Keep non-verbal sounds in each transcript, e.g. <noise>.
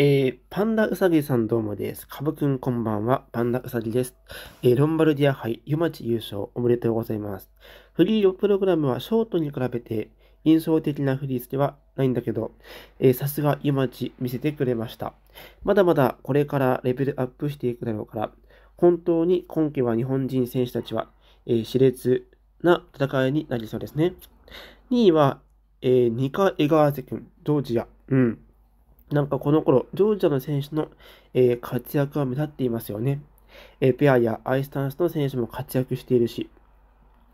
えー、パンダウサギさんどうもです。かぶくんこんばんは。パンダウサギです。えー、ロンバルディア杯、マ町優勝おめでとうございます。フリーのプログラムはショートに比べて印象的なフリーズではないんだけど、えさすがマ町見せてくれました。まだまだこれからレベルアップしていくだろうから、本当に今季は日本人選手たちは、えー、熾烈な戦いになりそうですね。2位は、えー、ニカ・エガーゼ君、ジョージア。うん。なんかこの頃、ジョージアの選手の、えー、活躍は目立っていますよね。えー、ペアやアイスタンスの選手も活躍しているし、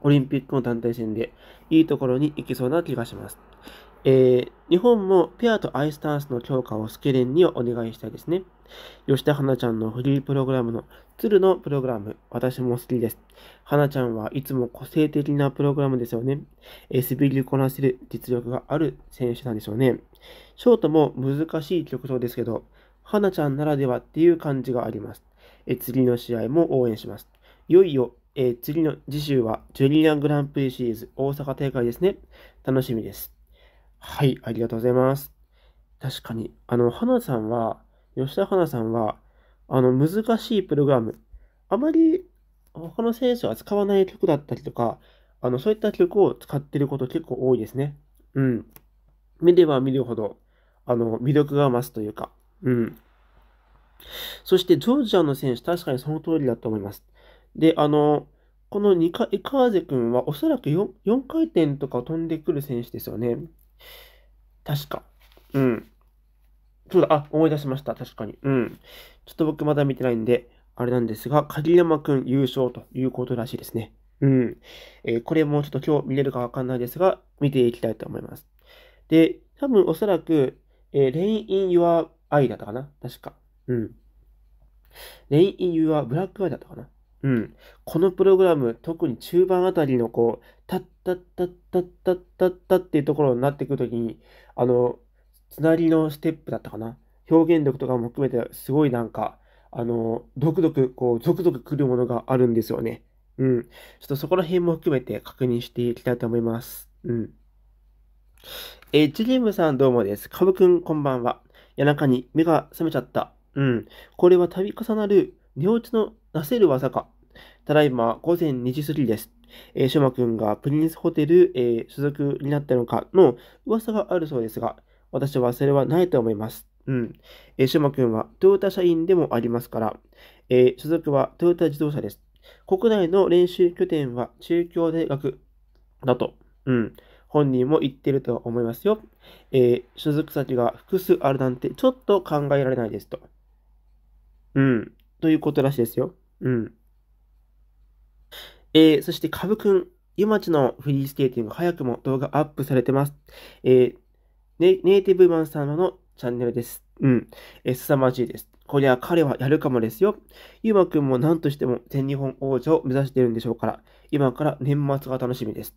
オリンピックの団体戦でいいところに行きそうな気がします。えー、日本もペアとアイスダンスの強化をスケレンにお願いしたいですね。吉田花ちゃんのフリープログラムの鶴のプログラム、私も好きです。花ちゃんはいつも個性的なプログラムですよね。えー、滑りこなせる実力がある選手なんでしょうね。ショートも難しい曲調ですけど、花ちゃんならではっていう感じがあります。え次の試合も応援します。いよいよ、えー、次の次週はジュニアングランプリシリーズ大阪大会ですね。楽しみです。はい、ありがとうございます。確かに、あの、花さんは、吉田花さんは、あの、難しいプログラム、あまり他の選手は使わない曲だったりとか、あの、そういった曲を使ってること結構多いですね。うん。見れば見るほど、あの、魅力が増すというか、うん。そして、ジョージアの選手、確かにその通りだと思います。で、あの、この2回、イカーゼ君は、おそらく 4, 4回転とか飛んでくる選手ですよね。確か。うん。そうだ、あ、思い出しました。確かに。うん。ちょっと僕まだ見てないんで、あれなんですが、鍵山くん優勝ということらしいですね。うん。えー、これもちょっと今日見れるかわかんないですが、見ていきたいと思います。で、多分おそらく、えー、Rain in Your Eye だったかな確か。うん。Rain in Your Black Eye だったかなうん。このプログラム、特に中盤あたりのこう、タッタッタッタッタッタッタっていうところになってくるときに、あの、つなりのステップだったかな。表現力とかも含めて、すごいなんか、あの、ドクドク、こう、ゾクゾクくるものがあるんですよね。うん。ちょっとそこら辺も含めて確認していきたいと思います。うん。えー、ジリムさんどうもです。かぶくんこんばんは。夜中に目が覚めちゃった。うん。これは度重なる寝落ちのなせる技か。ただいま午前2時過ぎです。えー、シュマんがプリンスホテル、えー、所属になったのかの噂があるそうですが、私はそれはないと思います。うん。えー、シュマんはトヨタ社員でもありますから、えー、所属はトヨタ自動車です。国内の練習拠点は中京大学だと。うん。本人も言ってると思いますよ。えー、所属先が複数あるなんてちょっと考えられないですと。うん。ということらしいですよ。うん。えー、そしてカブくん、湯町のフリースケーティング、早くも動画アップされてます。えー、ネネイティブマン様のチャンネルです。うん。えー、凄まじいです。こりゃ彼はやるかもですよ。ゆうまくんも何としても全日本王者を目指しているんでしょうから、今から年末が楽しみです。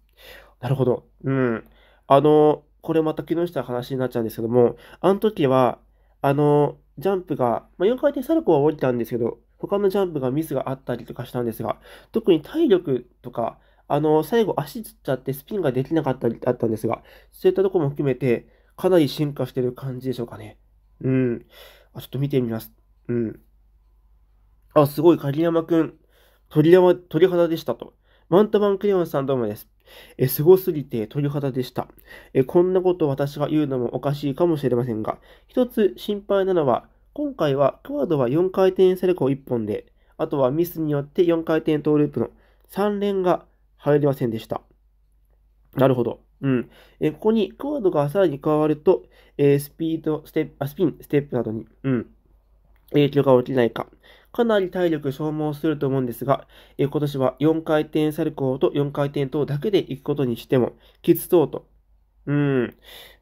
なるほど。うん。あの、これまた木下の話になっちゃうんですけども、あの時は、あの、ジャンプが、まあ、4回転サルコーは降りたんですけど、他のジャンプがミスがあったりとかしたんですが、特に体力とか、あの、最後足つっちゃってスピンができなかったりだったんですが、そういったとこも含めて、かなり進化してる感じでしょうかね。うん。あ、ちょっと見てみます。うん。あ、すごい、鍵山くん、鳥山、鳥肌でしたと。マントマンクレヨンさんどうもです。え、すすぎて鳥肌でした。え、こんなこと私が言うのもおかしいかもしれませんが、一つ心配なのは、今回はクワドは4回転セレコ1本で、あとはミスによって4回転トーループの3連が入りませんでした。なるほど。うん。えここにクワードがさらに加わると、えー、スピード、ステップ、あ、スピン、ステップなどに、うん、影響が起きないか。かなり体力消耗すると思うんですが、え今年は4回転サルコーと4回転等だけで行くことにしても、きつそうと。うん。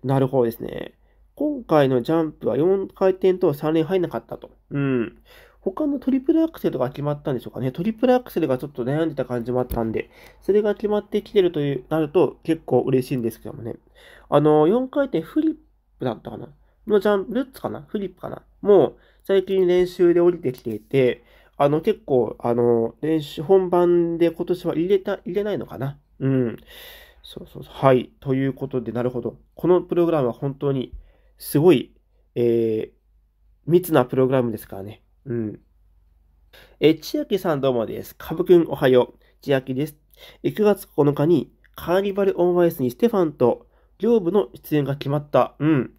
なるほどですね。今回のジャンプは4回転と3連入んなかったと。うん。他のトリプルアクセルとか決まったんでしょうかね。トリプルアクセルがちょっと悩んでた感じもあったんで、それが決まってきてるというなると結構嬉しいんですけどもね。あの、4回転フリップだったかなのジャンプ、ルッツかなフリップかなもう最近練習で降りてきていて、あの結構、あの、練習、本番で今年は入れた、入れないのかなうん。そうそうそう。はい。ということで、なるほど。このプログラムは本当にすごい、えー、密なプログラムですからね。うん。え、千秋さんどうもです。かぶくんおはよう。千秋です。9月9日にカーニバルオンワイスにステファンと両部の出演が決まった。うん。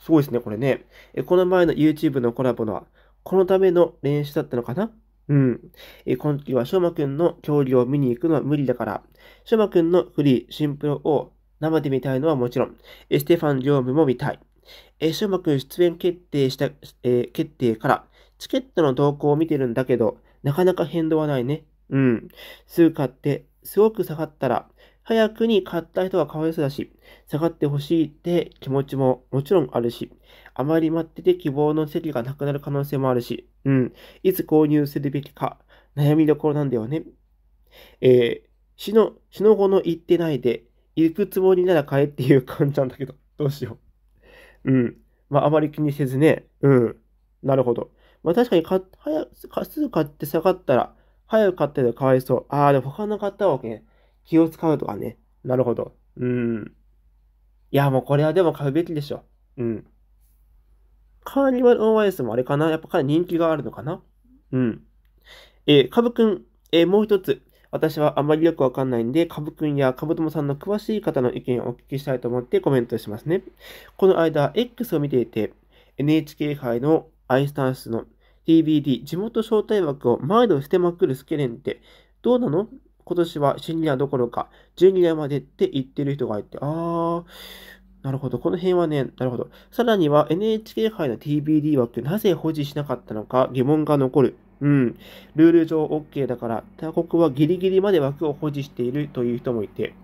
すごいですね、これね。え、この前の YouTube のコラボのは、このための練習だったのかなうん。え、今季はしょうまくんの競技を見に行くのは無理だから、しょうまくんのフリー、シンプルを生で見たいのはもちろん、エステファン・業務も見たい。えー、週末出演決定した、えー、決定から、チケットの動向を見てるんだけど、なかなか変動はないね。うん。すぐ買って、すごく下がったら、早くに買った人はかわいそうだし、下がってほしいって気持ちももちろんあるし、あまり待ってて希望の席がなくなる可能性もあるし、うん。いつ購入するべきか、悩みどころなんだよね。えー、死の、死の後の言ってないで、行くつもりなら買えっていう感じなんだけど、<laughs> どうしよう。うん。まあ、あまり気にせずね。うん。なるほど。まあ、確かに早く、すぐ買って下がったら、早く買ってたらかわいそう。ああ、でも他の買っわけ、ね、気を使うとかね。なるほど。うん。いや、もうこれはでも買うべきでしょ。うん。カーニバル OS もあれかなやっぱかなり人気があるのかなうん。えー、カブくん、えー、もう一つ。私はあまりよくわかんないんで、かぶくんやかぶともさんの詳しい方の意見をお聞きしたいと思ってコメントしますね。この間、X を見ていて、NHK 杯のアイスタンスの d b d 地元招待枠を毎度捨てまくるスケレンってどうなの今年はシニアどころか、ジュニアまでって言ってる人がいて、あー、なるほど。この辺はね、なるほど。さらには NHK 杯の TBD 枠なぜ保持しなかったのか疑問が残る。うん、ルール上 OK だから、他国はギリギリまで枠を保持しているという人もいて、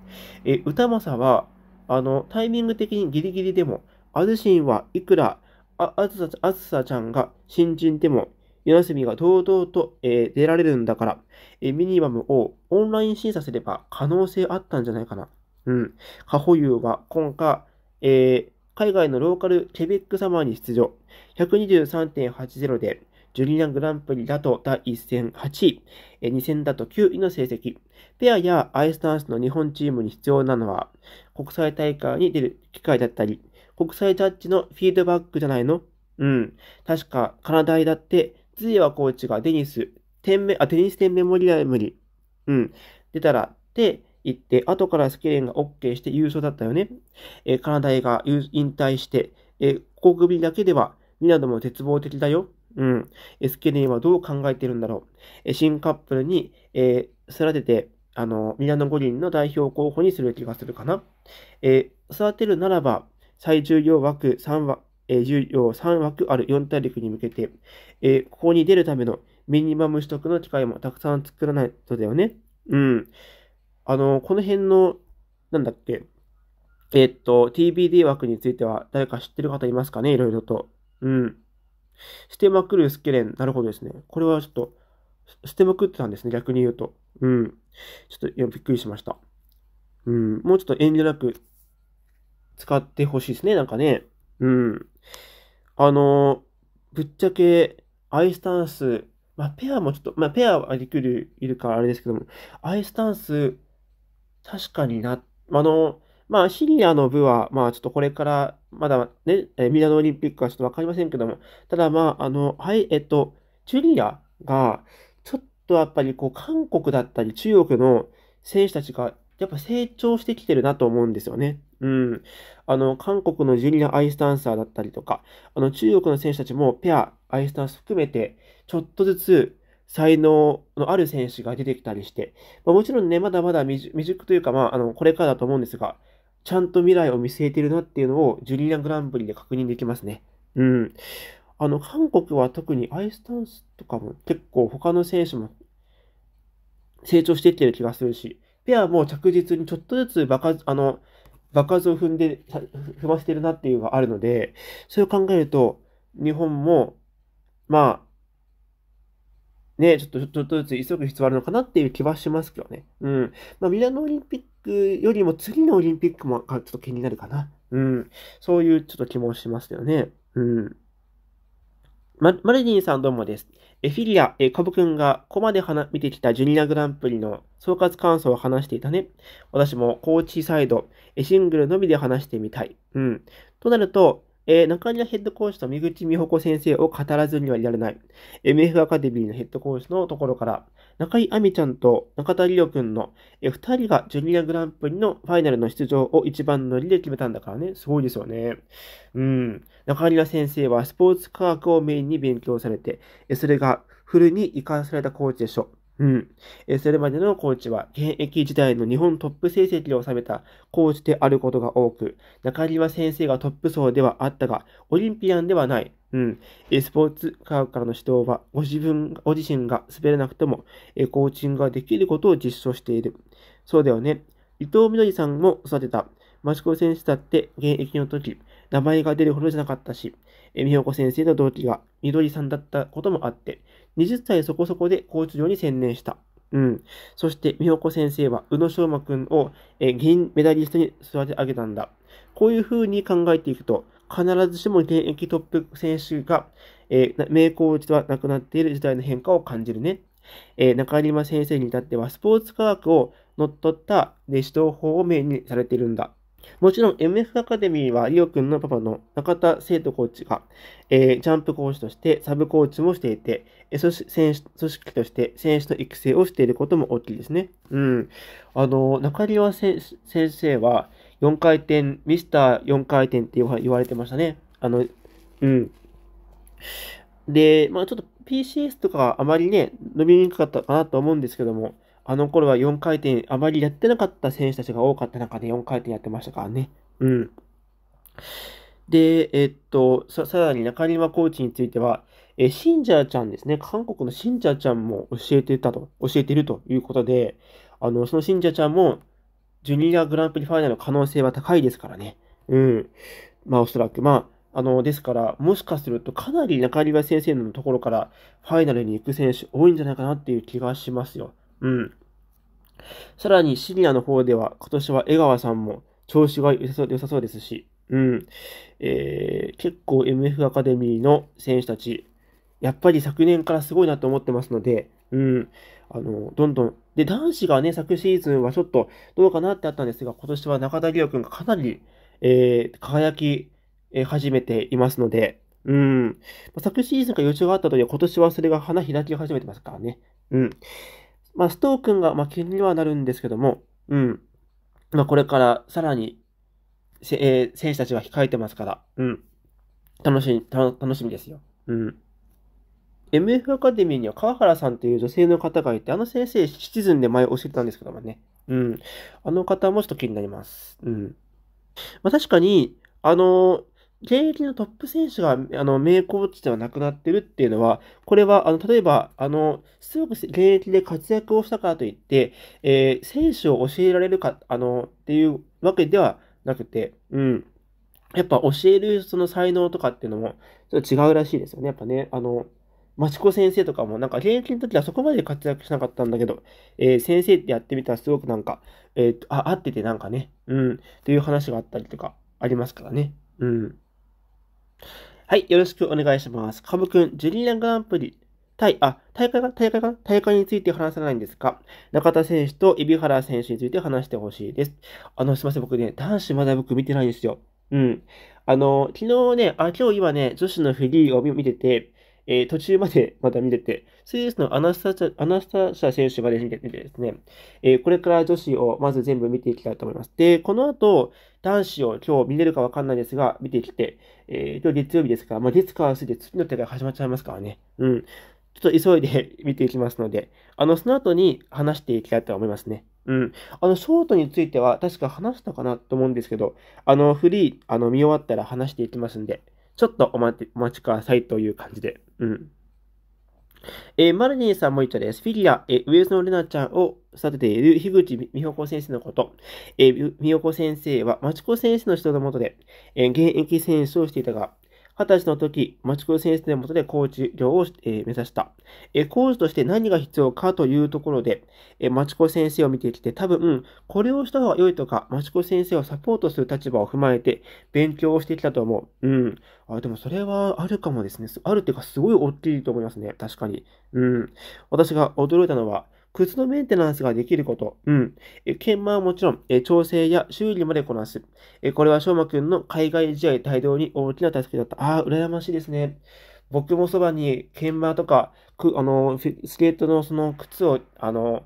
え歌政はあのタイミング的にギリギリでも、アズシンはいくらああずさあずさちゃんが新人でも、ヨナスミが堂々と、えー、出られるんだから、えー、ミニマムをオンライン審査すれば可能性あったんじゃないかな。うん。カホユーは今回、えー、海外のローカルケベックサマーに出場。123.80で、ジュリアングランプリだと第1戦8位、2戦だと9位の成績。ペアやアイスダンスの日本チームに必要なのは、国際大会に出る機会だったり、国際ジャッジのフィードバックじゃないのうん。確か、カナダイだって、ズイワコーチがデニス、メ、あ、テニスンメモリアムに、うん、出たらって言って、後からスケレンが OK して優勝だったよね。えカナダイが引退して、えー、国民だけでは、ミナドも絶望的だよ。うん。SKD はどう考えてるんだろう。新カップルに、えー、育てて、あの、ミラノ五輪の代表候補にする気がするかな。えー、育てるならば、最重要枠3枠、えー、重要3枠ある4大陸に向けて、えー、ここに出るためのミニマム取得の機会もたくさん作らないとだよね。うん。あの、この辺の、なんだっけ、えー、っと、TBD 枠については誰か知ってる方いますかねいろいろと。うん。捨てまくるスケレン。なるほどですね。これはちょっと、捨てまくってたんですね。逆に言うと。うん。ちょっと、いや、びっくりしました。うん。もうちょっと遠慮なく使ってほしいですね。なんかね。うん。あのー、ぶっちゃけ、アイスタンス、まあ、ペアもちょっと、まあ、ペアはできる、いるからあれですけども、アイスタンス、確かにな、あの、まあ、シニアの部は、まあ、ちょっとこれから、まだね、えー、ミラノオリンピックはちょっとわかりませんけども、ただまあ、あの、はい、えっと、ジュニアが、ちょっとやっぱりこう、韓国だったり中国の選手たちが、やっぱ成長してきてるなと思うんですよね。うん。あの、韓国のジュニアアイスダンサーだったりとか、あの、中国の選手たちもペア、アイスダンス含めて、ちょっとずつ才能のある選手が出てきたりして、まあ、もちろんね、まだまだ未熟というか、まあ、あの、これからだと思うんですが、ちゃんと未来を見据えてるなっていうのを、ジュリアングランプリで確認できますね。うん。あの、韓国は特にアイスタンスとかも結構他の選手も成長していってる気がするし、ペアも着実にちょっとずつ爆発、あの、爆発を踏んで、踏ませてるなっていうのがあるので、それを考えると、日本も、まあ、ね、ちょっと、ちょっとずつ急ぐ必要あるのかなっていう気はしますけどね。うん。まあ、ミラノオリンピッックよりも次のオリンピックもちょっと気になるかな。うん。そういうちょっと気もしますよね。うん。ママルディンさんどうもです。え、フィリア、え、カブくんがここまで見てきたジュニアグランプリの総括感想を話していたね。私もコーチサイド、え、シングルのみで話してみたい。うん。となると、えー、中庭ヘッドコーチと三口美穂子先生を語らずにはいられない。MF アカデミーのヘッドコーチのところから、中井亜美ちゃんと中田理央くんの、えー、2人がジュニアグランプリのファイナルの出場を一番乗りで決めたんだからね、すごいですよね。うん。中庭先生はスポーツ科学をメインに勉強されて、それがフルに活かされたコーチでしょう。うん。えそれまでのコーチは、現役時代の日本トップ成績を収めたコーチであることが多く、中庭先生がトップ層ではあったが、オリンピアンではない。うん。スポーツ科学からの指導は、ご自分、ご自身が滑らなくても、コーチングができることを実証している。そうだよね。伊藤みどりさんも育てた。益子選手だって現役の時、名前が出るほどじゃなかったし、美穂子先生の同期がみどりさんだったこともあって、20歳そこそこで高知上に専念した。うん。そして、美穂子先生は、宇野昌磨君を、え銀メダリストに育て上げたんだ。こういうふうに考えていくと、必ずしも現役トップ選手が、えー、名コーチとはなくなっている時代の変化を感じるね。えー、中島先生に至っては、スポーツ科学を乗っ取った、ね、指導法をメインにされているんだ。もちろん MF アカデミーは、リオくんのパパの中田生徒コーチが、えー、ジャンプ講師としてサブコーチもしていて、え組選手組織として選手の育成をしていることも大きいですね。うん。あの、中庭先生は、4回転、ミスター4回転って言われてましたね。あの、うん。で、まあちょっと PCS とかあまりね、伸びにくかったかなと思うんですけども、あの頃は4回転あまりやってなかった選手たちが多かった中で4回転やってましたからね。うん。で、えっと、さらに中庭コーチについては、えシンジャーちゃんですね、韓国のシンジャーちゃんも教えてたと、教えてるということで、あの、そのシンジャーちゃんも、ジュニアグランプリファイナルの可能性は高いですからね。うん。まあ、おそらく、まあ、あの、ですから、もしかするとかなり中庭先生のところからファイナルに行く選手多いんじゃないかなっていう気がしますよ。うん。さらにシニアの方では、今年は江川さんも調子が良さそうですし、うん。えー、結構 MF アカデミーの選手たち、やっぱり昨年からすごいなと思ってますので、うん。あの、どんどん。で、男子がね、昨シーズンはちょっとどうかなってあったんですが、今年は中田理央君がかなり、えー、輝き、え始めていますので、うん。昨シーズンから予兆があったという今年はそれが花開き始めてますからね。うん。まあ、ストークンが、ま気にはなるんですけども、うん。まあ、これからさらに、えー、選手たちは控えてますから、うん。楽しみ、楽しみですよ。うん。MF アカデミーには川原さんという女性の方がいて、あの先生、シチズンで前教えてたんですけどもね。うん。あの方もちょっと気になります。うん。まあ、確かに、あの現役のトップ選手が、あの、名コーチではなくなってるっていうのは、これは、あの、例えば、あの、すごく現役で活躍をしたからといって、えー、選手を教えられるか、あの、っていうわけではなくて、うん。やっぱ教えるその才能とかっていうのも、ちょっと違うらしいですよね。やっぱね、あの、町子先生とかも、なんか現役の時はそこまで活躍しなかったんだけど、えー、先生ってやってみたらすごくなんか、えっ、ー、と、あ、合っててなんかね、うん、という話があったりとかありますからね。うん。はい、よろしくお願いします。カブくん、ジュリアングランプリ、対、あ、大会か大会か大会について話さないんですか中田選手と海老原選手について話してほしいです。あの、すいません、僕ね、男子まだ僕見てないんですよ。うん。あの、昨日ね、あ、今日今ね、女子のフリーを見てて、えー、途中まで <laughs> また見れて、スイスのアナスタシャ、アナスタシャ選手まで見ててですね、えー、これから女子をまず全部見ていきたいと思います。で、この後、男子を今日見れるかわかんないですが、見てきて、えー、今日月曜日ですから、まあ、月火水で次の手が始まっちゃいますからね。うん。ちょっと急いで <laughs> 見ていきますので、あの、その後に話していきたいと思いますね。うん。あの、ショートについては確か話したかなと思うんですけど、あの、フリー、あの、見終わったら話していきますんで、ちょっとお待ちくださいという感じで。うん。えー、マルニーさんも一緒です。フィギュア、えー、スノ・レナちゃんを育てている樋口美穂子先生のこと。えー、美穂子先生は、町子先生の人のもとで、えー、現役選手をしていたが、20歳の時、町子先生のもとでコーチ業を、えー、目指した。えー、コーチとして何が必要かというところで、えー、町子先生を見てきて、多分、これをした方が良いとか、町子先生をサポートする立場を踏まえて、勉強をしてきたと思う。うん。あ、でもそれはあるかもですね。あるっていうか、すごい大きいと思いますね。確かに。うん。私が驚いたのは、靴のメンテナンスができること。うん。え、研磨はもちろん、え、調整や修理までこなす。え、これは翔馬くんの海外試合帯同に大きな助けだった。ああ、羨ましいですね。僕もそばに研磨とか、く、あの、スケートのその靴を、あの、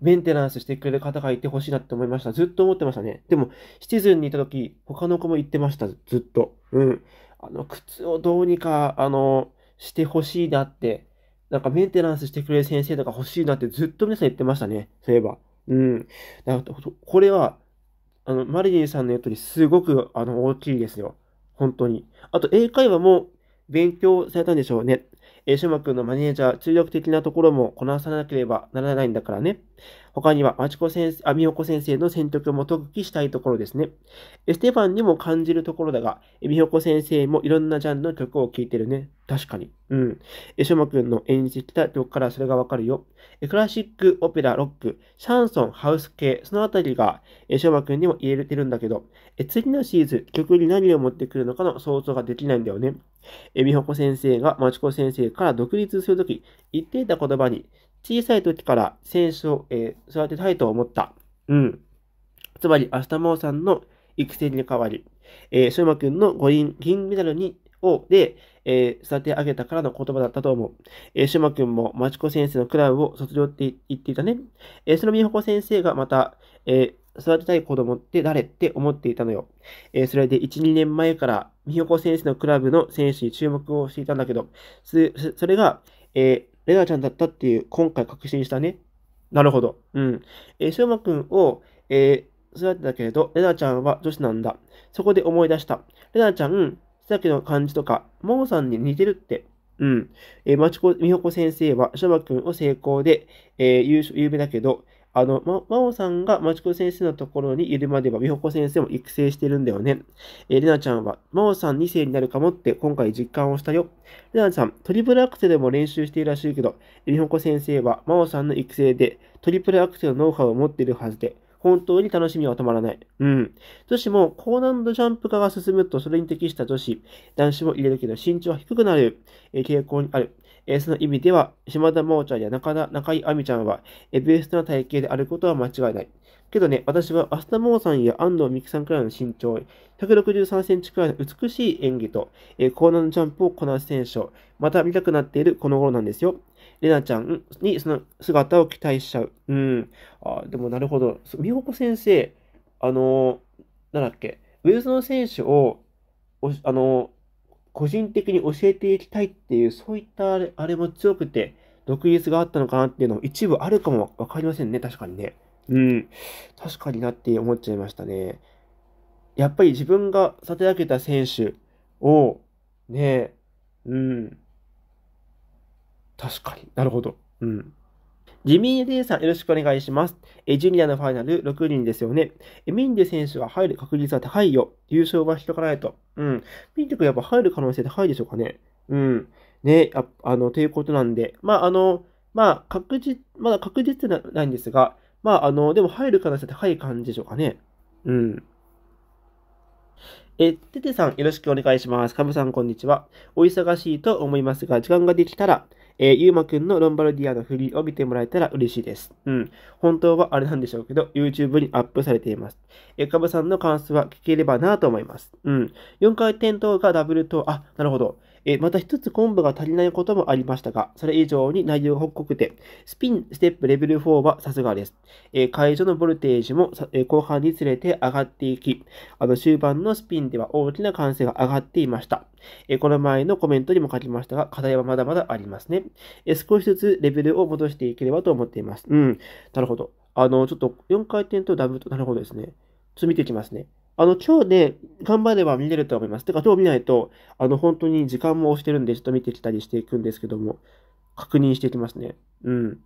メンテナンスしてくれる方がいてほしいなって思いました。ずっと思ってましたね。でも、シィズンにいた時、他の子も言ってました。ずっと。うん。あの、靴をどうにか、あの、してほしいなってなんかメンテナンスしてくれる先生とか欲しいなってずっと皆さん言ってましたね。そういえば。うん。だからこれは、あの、マリリンさんの言うとりすごく、あの、大きいですよ。本当に。あと、英会話も勉強されたんでしょうね。えー、シュマ君のマネージャー、通力的なところもこなさなければならないんだからね。他には、まちコ先生、あ、み穂こ先生の選曲も特記したいところですね。ステファンにも感じるところだが、み穂こ先生もいろんなジャンルの曲を聴いてるね。確かに。うん。え、ショマ君の演じてきた曲からそれがわかるよ。え、クラシック、オペラ、ロック、シャンソン、ハウス系、そのあたりが、え、ショマ君にも言えてるんだけど、え、次のシーズン、曲に何を持ってくるのかの想像ができないんだよね。エビホコ先生が町子先生から独立するとき、言っていた言葉に、小さい時から選手を、えー、育てたいと思った。うん。つまり、明日もさんの育成に代わり、えー、馬くんの五輪銀メダルに、を、で、えー、育て上げたからの言葉だったと思う。えー、しくんも、まちこ先生のクラブを卒業って言っていたね。えー、そのみほこ先生がまた、えー、育てたい子供って誰って思っていたのよ。えー、それで1、2年前から、美穂子先生のクラブの選手に注目をしていたんだけど、それが、えー、レナちゃんだったっていう、今回確信したね。なるほど。うん。えー、しょうまくんを、えー、育てたけれど、レナちゃんは女子なんだ。そこで思い出した。レナちゃん、さっきの感じとか、桃さんに似てるって。うん。えー、まちこ、みほこ先生は、しょうまくんを成功で、えー、有名だけど、あの、ま、真央さんが町子先生のところにいるまでは、美穂子先生も育成してるんだよね。えー、れなちゃんは、真央さん2世になるかもって今回実感をしたよ。れなちゃん、トリプルアクセルも練習しているらしいけど、美穂子先生は真央さんの育成でトリプルアクセルのノウハウを持っているはずで、本当に楽しみは止まらない。うん。女子も高難度ジャンプ化が進むとそれに適した女子、男子も入れるけど身長は低くなる、え傾向にある。えー、その意味では、島田真央ちゃんや中田中井亜美ちゃんは、エベースな体型であることは間違いない。けどね、私は浅田真央さんや安藤美希さんくらいの身長、163センチくらいの美しい演技と、えー、ナーのジャンプをこなす選手を、また見たくなっているこの頃なんですよ。レナちゃんにその姿を期待しちゃう。うん。あでもなるほど。美穂子先生、あのー、なんだっけ、ウェルズの選手を、あのー個人的に教えていきたいっていう、そういったあれあれも強くて、独立があったのかなっていうのも一部あるかもわかりませんね、確かにね。うん。確かになって思っちゃいましたね。やっぱり自分が育て上げた選手を、ね、うん。確かに。なるほど。うん。ジミー・レイさん、よろしくお願いします。え、ジュニアのファイナル6人ですよね。え、ミンデ選手は入る確率は高いよ。優勝はしとかないと。うん。ミンデ君やっぱ入る可能性高いでしょうかね。うん。ね、ああの、ということなんで。まあ、あの、まあ、確実、まだ確実なないんですが、まあ、あの、でも入る可能性高い感じでしょうかね。うん。え、テテさん、よろしくお願いします。カムさん、こんにちは。お忙しいと思いますが、時間ができたら、えー、ゆうまくんのロンバルディアの振りを見てもらえたら嬉しいです。うん。本当はあれなんでしょうけど、YouTube にアップされています。えー、かぶさんの関数は聞ければなと思います。うん。4回転等がダブルと、あ、なるほど。えー、また一つコンボが足りないこともありましたが、それ以上に内容が濃くて、スピン、ステップ、レベル4はさすがです。えー、会場のボルテージも、えー、後半につれて上がっていき、あの終盤のスピンでは大きな歓声が上がっていました。えこの前のコメントにも書きましたが、課題はまだまだありますね。え少しずつレベルを戻していければと思っています。うん。なるほど。あの、ちょっと4回転とダブルと、なるほどですね。ちょっと見ていきますね。あの、今日で、ね、頑張れば見れると思います。てか、今日見ないと、あの、本当に時間も押してるんで、ちょっと見てきたりしていくんですけども、確認していきますね。うん。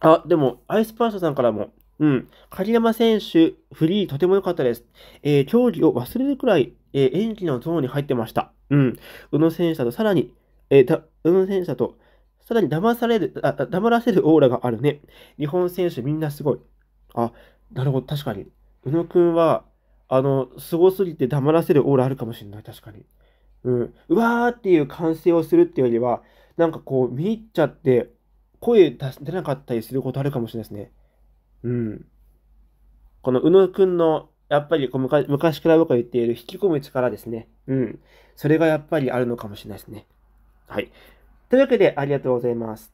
あ、でも、アイスパースさんからも、うん。鍵山選手、フリーとても良かったです。えー、競技を忘れるくらい、えー、演技のゾーンに入ってました。うん。宇野選手とさらに、えー、だ宇野選手だと、さらに騙される、あ、黙らせるオーラがあるね。日本選手みんなすごい。あ、なるほど、確かに。宇野くんは、あの、すごすぎて黙らせるオーラあるかもしれない、確かに。うん。うわーっていう歓声をするっていうよりは、なんかこう、見入っちゃって、声出なかったりすることあるかもしれないですね。うん。この、宇野くんの、やっぱりこう昔から僕が言っている引き込む力ですね。うん。それがやっぱりあるのかもしれないですね。はい。というわけで、ありがとうございます。